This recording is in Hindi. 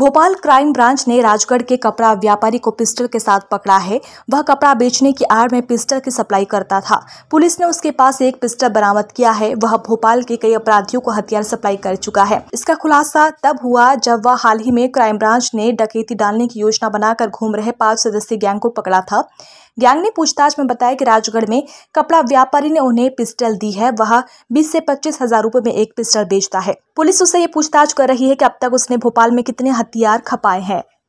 भोपाल क्राइम ब्रांच ने राजगढ़ के कपड़ा व्यापारी को पिस्टल के साथ पकड़ा है वह कपड़ा बेचने की आड़ में पिस्टल की सप्लाई करता था पुलिस ने उसके पास एक पिस्टल बरामद किया है वह भोपाल के कई अपराधियों को हथियार सप्लाई कर चुका है इसका खुलासा तब हुआ जब वह हाल ही में क्राइम ब्रांच ने डकैती डालने की योजना बनाकर घूम रहे पांच सदस्यीय गैंग को पकड़ा था गैंग ने पूछताछ में बताया कि राजगढ़ में कपड़ा व्यापारी ने उन्हें पिस्टल दी है वह 20 से पच्चीस हजार रूपए में एक पिस्टल बेचता है पुलिस उससे ये पूछताछ कर रही है कि अब तक उसने भोपाल में कितने हथियार खपाए हैं